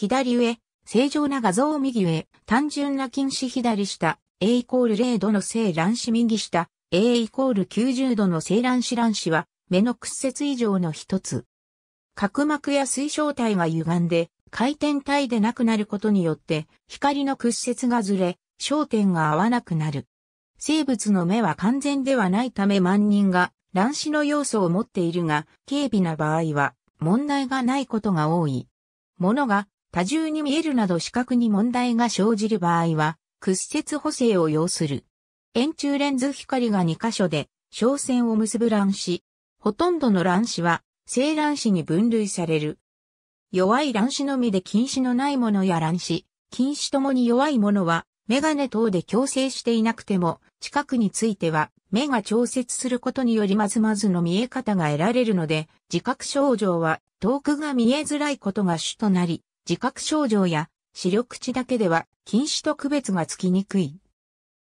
左上、正常な画像を右上、単純な近視左下、A イコール0度の正乱視右下、A イコール90度の正乱視乱視は、目の屈折以上の一つ。角膜や水晶体が歪んで、回転体でなくなることによって、光の屈折がずれ、焦点が合わなくなる。生物の目は完全ではないため万人が乱視の要素を持っているが、軽微な場合は問題がないことが多い。ものが多重に見えるなど視覚に問題が生じる場合は、屈折補正を要する。円柱レンズ光が2箇所で、小線を結ぶ乱視。ほとんどの乱視は、正乱視に分類される。弱い乱視のみで近視のないものや乱視、近視ともに弱いものは、メガネ等で矯正していなくても、近くについては、目が調節することによりまずまずの見え方が得られるので、自覚症状は、遠くが見えづらいことが主となり、自覚症状や視力値だけでは禁止と区別がつきにくい。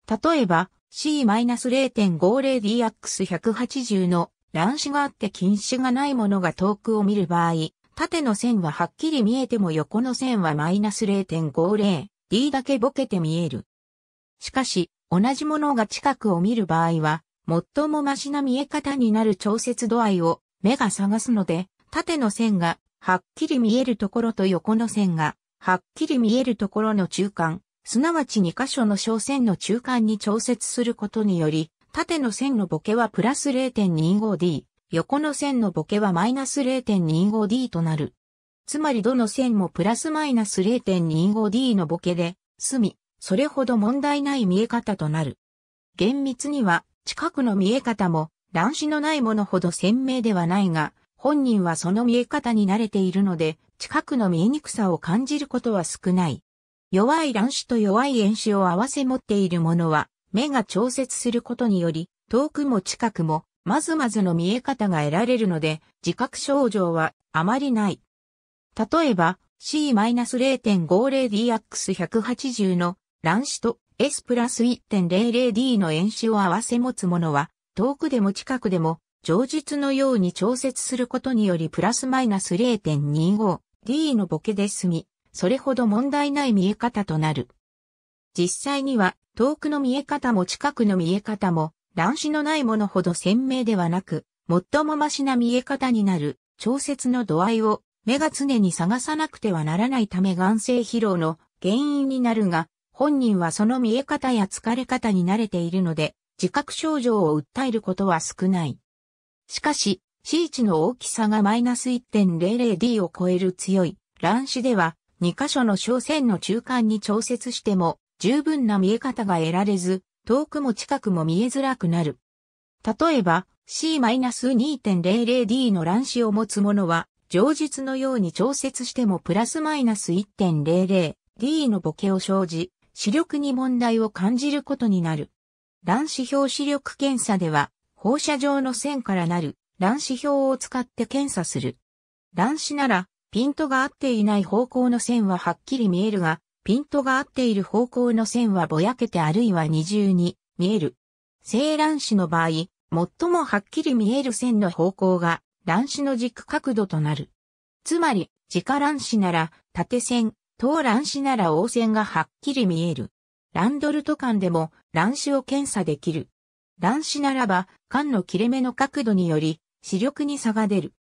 例えば C-0.50DX180 の乱視があって禁止がないものが遠くを見る場合、縦の線ははっきり見えても横の線はマイナス 0.50D だけボケて見える。しかし、同じものが近くを見る場合は、最もマシな見え方になる調節度合いを目が探すので、縦の線がはっきり見えるところと横の線が、はっきり見えるところの中間、すなわち2箇所の小線の中間に調節することにより、縦の線のボケはプラス 0.25D、横の線のボケはマイナス 0.25D となる。つまりどの線もプラスマイナス 0.25D のボケで、済み、それほど問題ない見え方となる。厳密には、近くの見え方も、乱視のないものほど鮮明ではないが、本人はその見え方に慣れているので、近くの見えにくさを感じることは少ない。弱い乱視と弱い遠視を合わせ持っているものは、目が調節することにより、遠くも近くも、まずまずの見え方が得られるので、自覚症状はあまりない。例えば、C-0.50DX180 の乱視と S プラス 1.00D の遠視を合わせ持つものは、遠くでも近くでも上述のように調節することによりプラスマイナス 0.25D のボケで済み、それほど問題ない見え方となる。実際には遠くの見え方も近くの見え方も乱視のないものほど鮮明ではなく、最もマシな見え方になる調節の度合いを目が常に探さなくてはならないため眼性疲労の原因になるが、本人はその見え方や疲れ方に慣れているので、自覚症状を訴えることは少ない。しかし、C 値の大きさがマイナス 1.00D を超える強い乱視では、2箇所の小線の中間に調節しても、十分な見え方が得られず、遠くも近くも見えづらくなる。例えば、C-2.00D の乱視を持つものは、上述のように調節してもプラスマイナス 1.00D のボケを生じ、視力に問題を感じることになる。乱視表視力検査では、放射状の線からなる乱視表を使って検査する。乱視なら、ピントが合っていない方向の線ははっきり見えるが、ピントが合っている方向の線はぼやけてあるいは二重に見える。正乱視の場合、最もはっきり見える線の方向が乱視の軸角度となる。つまり、直乱視なら縦線、等乱視なら横線がはっきり見える。ランドルト間でも乱視を検査できる。乱視ならば缶の切れ目の角度により視力に差が出る。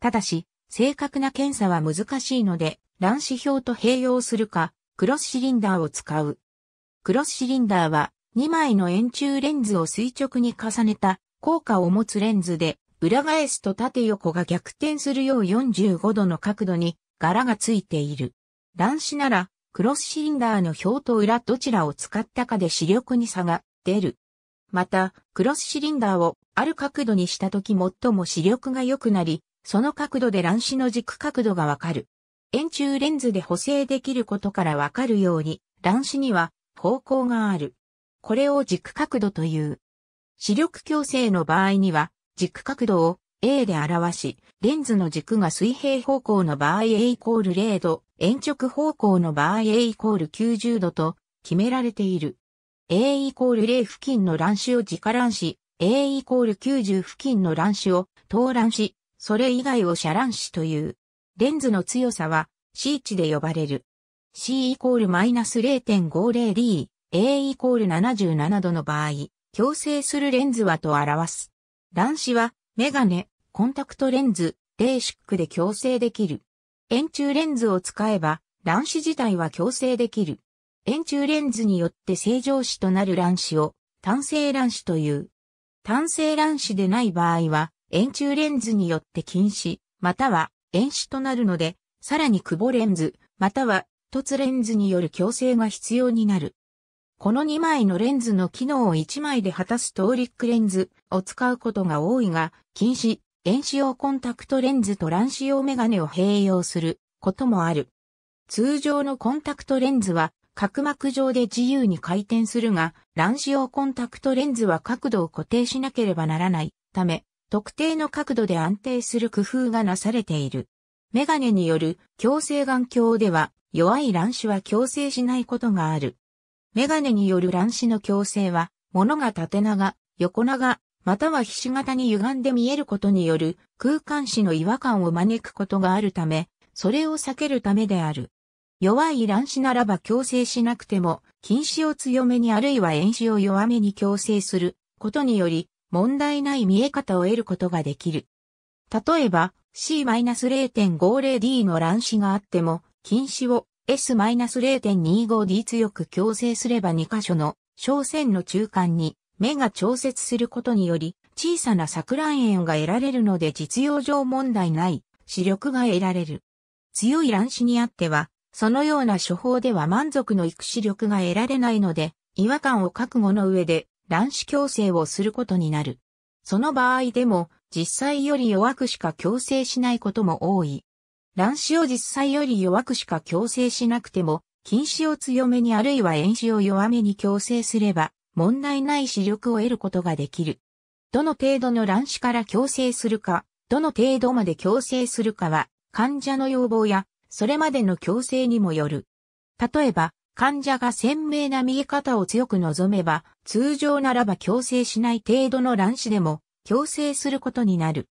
ただし、正確な検査は難しいので、乱視表と併用するか、クロスシリンダーを使う。クロスシリンダーは2枚の円柱レンズを垂直に重ねた効果を持つレンズで、裏返すと縦横が逆転するよう45度の角度に柄がついている。乱視なら、クロスシリンダーの表と裏どちらを使ったかで視力に差が出る。また、クロスシリンダーをある角度にしたとき最も視力が良くなり、その角度で乱視の軸角度がわかる。円柱レンズで補正できることからわかるように、乱視には方向がある。これを軸角度という。視力矯正の場合には、軸角度を A で表し、レンズの軸が水平方向の場合 A イコール0度、延直方向の場合 A イコール90度と決められている。A イコール0付近の乱視を直乱視、A イコール90付近の乱視を等乱視、それ以外を遮乱視という。レンズの強さは C 値で呼ばれる。C イコールマイナス 0.50D、A イコール77度の場合、強制するレンズはと表す。乱視はメガネ、コンタクトレンズ、レーシックで強制できる。円柱レンズを使えば、乱視自体は強制できる。円柱レンズによって正常子となる卵子を単性卵子という。単性卵子でない場合は、円柱レンズによって禁止、または円子となるので、さらに久保レンズ、または凸レンズによる矯正が必要になる。この2枚のレンズの機能を1枚で果たすトーリックレンズを使うことが多いが、禁止、遠視用コンタクトレンズと乱視用メガネを併用することもある。通常のコンタクトレンズは角膜上で自由に回転するが、乱視用コンタクトレンズは角度を固定しなければならないため、特定の角度で安定する工夫がなされている。メガネによる強制眼鏡では弱い乱視は強制しないことがある。メガネによる乱視の強制は、物が縦長、横長、または菱形に歪んで見えることによる空間視の違和感を招くことがあるため、それを避けるためである。弱い乱視ならば強制しなくても、近視を強めにあるいは遠視を弱めに強制することにより、問題ない見え方を得ることができる。例えば、C-0.50D の乱視があっても、近視を S-0.25D 強く強制すれば2箇所の小線の中間に目が調節することにより、小さな錯乱円が得られるので実用上問題ない視力が得られる。強い乱視にあっては、そのような処方では満足の育種力が得られないので、違和感を覚悟の上で卵子矯正をすることになる。その場合でも、実際より弱くしか矯正しないことも多い。卵子を実際より弱くしか矯正しなくても、近視を強めにあるいは遠子を弱めに矯正すれば、問題ない視力を得ることができる。どの程度の卵子から矯正するか、どの程度まで矯正するかは、患者の要望やそれまでの強制にもよる。例えば、患者が鮮明な見え方を強く望めば、通常ならば強制しない程度の乱視でも、強制することになる。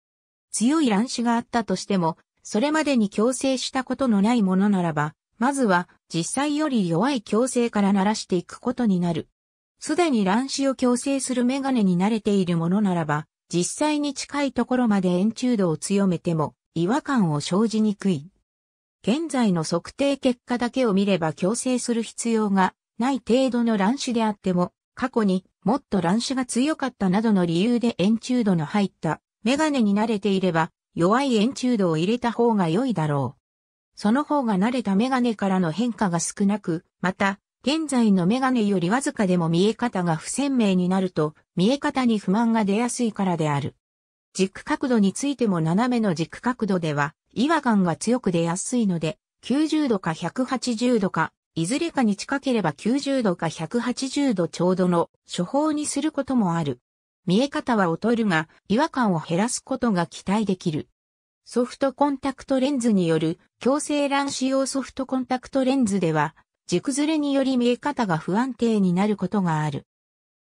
強い乱視があったとしても、それまでに強制したことのないものならば、まずは実際より弱い強制から鳴らしていくことになる。すでに乱視を強制するメガネに慣れているものならば、実際に近いところまで円柱度を強めても違和感を生じにくい。現在の測定結果だけを見れば強制する必要がない程度の乱視であっても、過去にもっと乱視が強かったなどの理由で円柱度の入ったメガネに慣れていれば弱い円柱度を入れた方が良いだろう。その方が慣れたメガネからの変化が少なく、また、現在のメガネよりわずかでも見え方が不鮮明になると、見え方に不満が出やすいからである。軸角度についても斜めの軸角度では、違和感が強く出やすいので、90度か180度か、いずれかに近ければ90度か180度ちょうどの処方にすることもある。見え方は劣るが、違和感を減らすことが期待できる。ソフトコンタクトレンズによる強制乱視用ソフトコンタクトレンズでは、軸ずれにより見え方が不安定になることがある。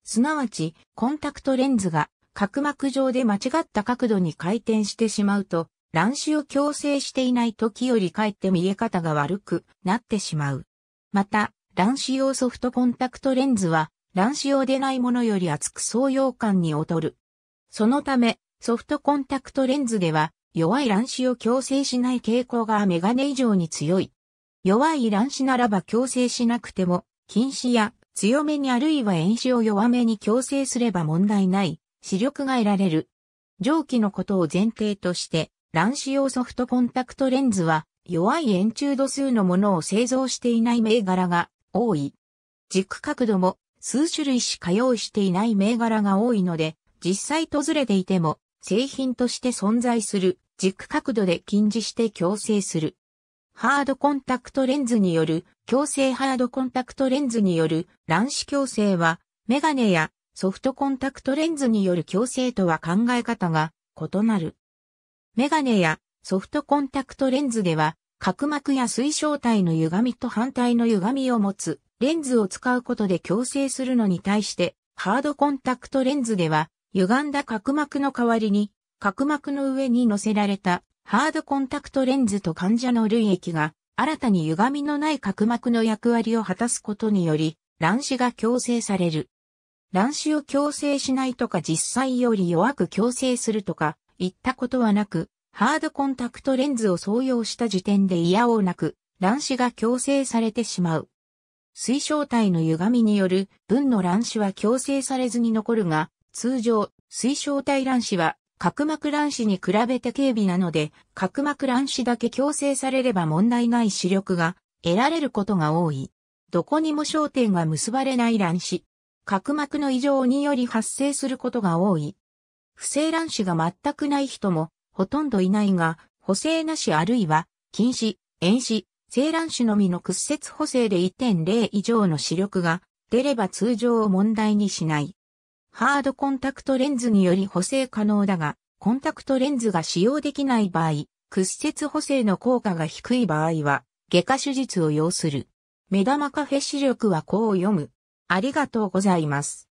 すなわち、コンタクトレンズが角膜上で間違った角度に回転してしまうと、乱視を強制していない時よりかえって見え方が悪くなってしまう。また、乱視用ソフトコンタクトレンズは、乱視用でないものより厚く創用感に劣る。そのため、ソフトコンタクトレンズでは、弱い乱視を強制しない傾向がメガネ以上に強い。弱い乱視ならば強制しなくても、近視や強めにあるいは遠視を弱めに強制すれば問題ない、視力が得られる。上記のことを前提として、乱視用ソフトコンタクトレンズは弱い円柱度数のものを製造していない銘柄が多い。軸角度も数種類しか用意していない銘柄が多いので、実際訪れていても製品として存在する軸角度で禁じして強制する。ハードコンタクトレンズによる、強制ハードコンタクトレンズによる乱視矯正は、メガネやソフトコンタクトレンズによる矯正とは考え方が異なる。メガネやソフトコンタクトレンズでは、角膜や水晶体の歪みと反対の歪みを持つレンズを使うことで矯正するのに対して、ハードコンタクトレンズでは、歪んだ角膜の代わりに、角膜の上に乗せられたハードコンタクトレンズと患者の類液が、新たに歪みのない角膜の役割を果たすことにより、乱視が矯正される。乱視を矯正しないとか実際より弱く矯正するとか、行ったことはなく、ハードコンタクトレンズを創用した時点で嫌をなく、乱視が強制されてしまう。水晶体の歪みによる分の乱視は強制されずに残るが、通常、水晶体乱視は角膜乱視に比べて軽微なので、角膜乱視だけ強制されれば問題ない視力が得られることが多い。どこにも焦点が結ばれない乱視。角膜の異常により発生することが多い。不正卵子が全くない人もほとんどいないが、補正なしあるいは、禁止、遠視、正卵子のみの屈折補正で1.0以上の視力が出れば通常を問題にしない。ハードコンタクトレンズにより補正可能だが、コンタクトレンズが使用できない場合、屈折補正の効果が低い場合は、外科手術を要する。目玉カフェ視力はこう読む。ありがとうございます。